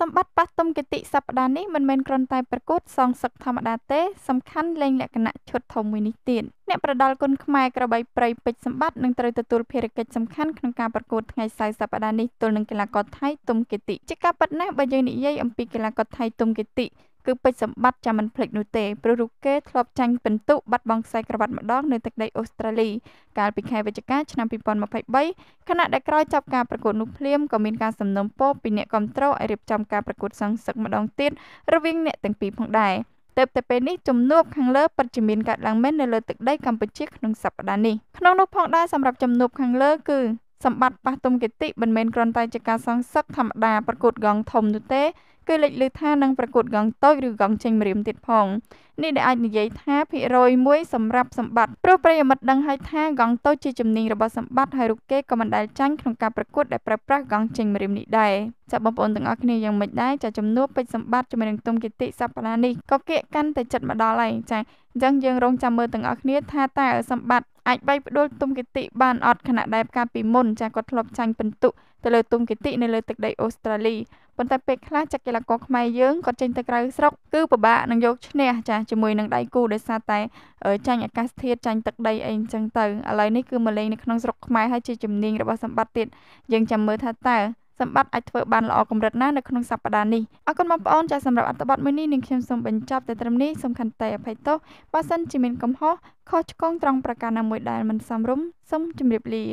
សម្បត្តិប៉ះទុំគតិសព្ទានេះមិនមែនគ្រាន់តែប្រកួតសងសឹកធម្មតាទេសំខាន់លែងលក្ខណៈឈុតធំមួយនេះទៀតអ្នកប្រដាល់គុនខ្មែរក្របីប្រៃពេជ្រសម្បត្តិនឹងត្រូវទទួលភារកិច្ចសំខាន់ក្នុងការប្រកួតថ្ងៃសៅរ៍សប្តាហ៍នេះទល់នឹងកីឡាករថៃទុំគតិជាការប៉ັດណាស់បើយើងនិយាយអំពីកីឡាករថៃទុំគតិគឺពេជ្រសម្បត្តិចាំមិនភ្លេចនោះទេព្រោះរូបគេធ្លាប់ចាញ់ពិន្ទុបាត់បង់ខ្សែក្រវ៉ាត់ម្ដង នៅទឹកដីអូស្ត្រាលីកាលពីខែវិច្ឆិកាឆ្នាំ2023ខណៈដែលក្រោយចប់ការប្រកួតនោះភ្លាមក៏មានការសំណូមពរពីអ្នកគ្រប់គ្រងឲ្យរៀបចំការប្រកួតសង្សឹកម្ដងទៀតរវាងអ្នកទាំងពីរផងដែរទៅតែពេលនេះជំនួបខាងលើពិតជាមានកើតឡើងមែននៅលើទឹកដីកម្ពុជាក្នុងសប្តាហ៍នេះក្នុងនោះផងដែរសម្រាប់ជំនួបខាងលើគឺសម្បត្តិប៉ះទុំគិតិមិនមែនគ្រាន់តែជាការសងសឹកធម្មតាប្រកួតកង់ធំនោះទេ គឺលេចលឺថានឹងប្រកួតកង់តូចឬកង់ចេញម្រាមទៀតផងនេះដែលអាចនិយាយថាភាគរយមួយ សម្រាប់សម្បត្តិព្រោះប្រិយមិត្តដឹងហើយថាកង់តូចជាជំនាញរបស់សម្បត្តិហើយរូបគេក៏មិនដែលចាញ់ក្នុងការប្រកួតដែលប្រើប្រាស់កង់ចេញម្រាមនេះដែរចាបងប្អូនទាំងអស់គ្នាយ៉ាងម៉េចដែរចាជំនួបពេជ្រសម្បត្តិជាមួយនឹងទុំគិតិសប្តាហ៍នេះក៏គៀកកាន់តែចិត្តមកដល់ហើយចាអញ្ចឹងយើងរងចាំមើលទាំងអស់គ្នា ថាតើសម្បត្តិអាចបែកផ្ដួលទុំគិតិបានអត់ខណៈដែលកាលពីមុនចាគាត់ធ្លាប់ចាញ់ពិន្ទុទៅលើទុំគិតិនៅលើទឹកដីអូស្ត្រាលីប៉ុន្តែពេលខ្លះចាកីឡាករខ្មែរយើងគាត់ចេញទៅក្រៅស្រុកគឺពិបាកនឹងយកឈ្នះ ចាជាមួយនឹងដៃគូដោយសារតែចាញ់អាកាសធាតុចាញ់ទឹកដីអីអញ្ចឹងទៅឥឡូវនេះគឺមកលេងនៅក្នុងស្រុកខ្មែរហើយជាជំនាញរបស់សម្បត្តិទៀតយើងចាំមើលថាតើសម្បត្តិអាចធ្វើបានល្អកម្រិតណានៅក្នុងសប្តាហ៍នេះអរគុណបងប្អូនចាសម្រាប់អត្ថបទមួយនេះនាងខ្ញុំសូមបញ្ចប់តែត្រឹមនេះសំខាន់តែអភ័យទោសបើសិនជាមានកំហុសខុសឆ្គងត្រង់ប្រការណាមួយដែលមិនសមរម្យសូមជម្រាបលា